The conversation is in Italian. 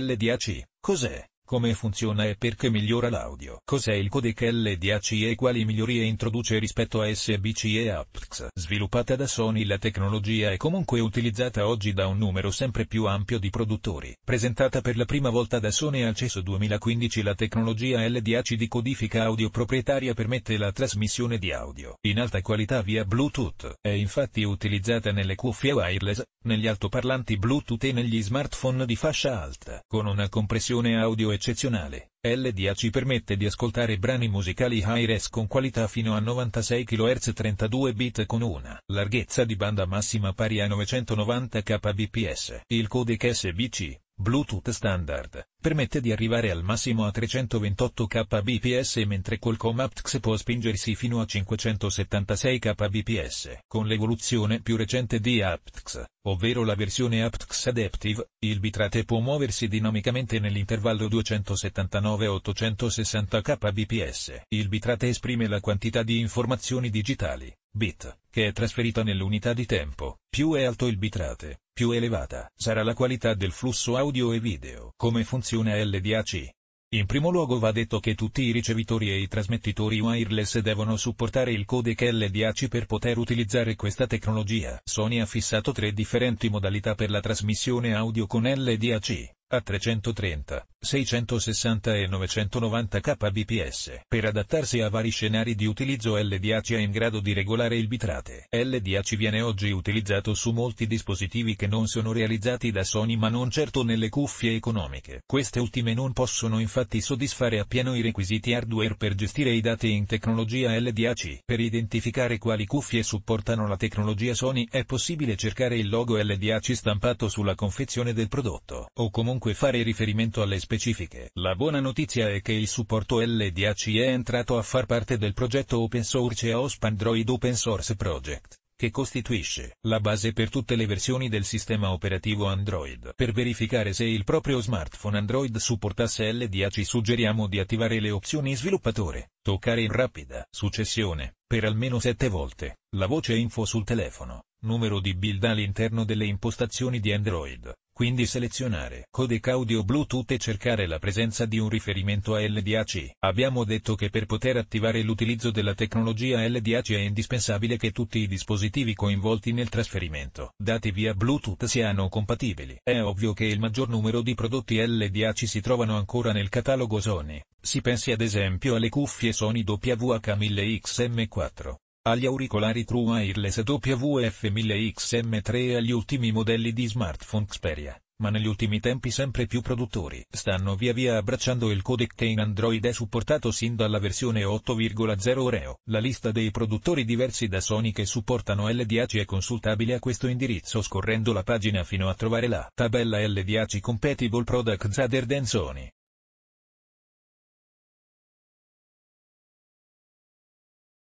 LDAC, cos'è? come funziona e perché migliora l'audio. Cos'è il codec LDAC e quali migliorie introduce rispetto a SBC e APTX. Sviluppata da Sony la tecnologia è comunque utilizzata oggi da un numero sempre più ampio di produttori. Presentata per la prima volta da Sony al CES 2015 la tecnologia LDAC di codifica audio proprietaria permette la trasmissione di audio in alta qualità via Bluetooth. È infatti utilizzata nelle cuffie wireless, negli altoparlanti Bluetooth e negli smartphone di fascia alta, con una compressione audio e eccezionale, LDA ci permette di ascoltare brani musicali high-res con qualità fino a 96 kHz 32 bit con una larghezza di banda massima pari a 990 kbps. Il codec SBC, Bluetooth standard, permette di arrivare al massimo a 328 kbps mentre Qualcomm aptX può spingersi fino a 576 kbps. Con l'evoluzione più recente di aptX, ovvero la versione aptX Adaptive, il bitrate può muoversi dinamicamente nell'intervallo 279-860 kbps. Il bitrate esprime la quantità di informazioni digitali, bit, che è trasferita nell'unità di tempo, più è alto il bitrate, più elevata sarà la qualità del flusso audio e video. Come funziona LDAC? In primo luogo va detto che tutti i ricevitori e i trasmettitori wireless devono supportare il codec LDAC per poter utilizzare questa tecnologia. Sony ha fissato tre differenti modalità per la trasmissione audio con LDAC, A330, 660 e 990 kbps per adattarsi a vari scenari di utilizzo L10 è in grado di regolare il bitrate. L10 viene oggi utilizzato su molti dispositivi che non sono realizzati da Sony ma non certo nelle cuffie economiche. Queste ultime non possono infatti soddisfare appieno i requisiti hardware per gestire i dati in tecnologia L10. Per identificare quali cuffie supportano la tecnologia Sony è possibile cercare il logo L10 stampato sulla confezione del prodotto o comunque fare riferimento alle specificazioni specifiche. La buona notizia è che il supporto LDAC è entrato a far parte del progetto open source EOSP Android Open Source Project che costituisce la base per tutte le versioni del sistema operativo Android. Per verificare se il proprio smartphone Android supportasse LDAC suggeriamo di attivare le opzioni sviluppatore, toccare in rapida successione, per almeno 7 volte, la voce info sul telefono, numero di build all'interno delle impostazioni di Android, quindi selezionare codec audio Bluetooth e cercare la presenza di un riferimento a LDAC. Abbiamo detto che per poter attivare l'utilizzo della tecnologia LDAC è indispensabile che tutti i dispositivi coinvolti nel trasferimento dati via Bluetooth siano compatibili. È ovvio che il maggior numero di prodotti LDAC si trovano ancora nel catalogo Sony. Si pensi ad esempio alle cuffie Sony WH1000XM4 agli auricolari True Wireless WF1000XM3 e agli ultimi modelli di smartphone Xperia, ma negli ultimi tempi sempre più produttori stanno via via abbracciando il codec che in Android è supportato sin dalla versione 8.0 Reo. La lista dei produttori diversi da Sony che supportano LDAC è consultabile a questo indirizzo scorrendo la pagina fino a trovare la tabella LDAC Compatible Products Other than Sony.